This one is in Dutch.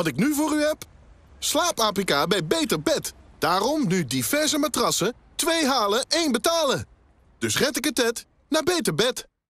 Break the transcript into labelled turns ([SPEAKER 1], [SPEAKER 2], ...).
[SPEAKER 1] Wat ik nu voor u heb? Slaap-APK bij Beter Bed. Daarom nu diverse matrassen, twee halen, één betalen. Dus red ik het naar Beter Bed.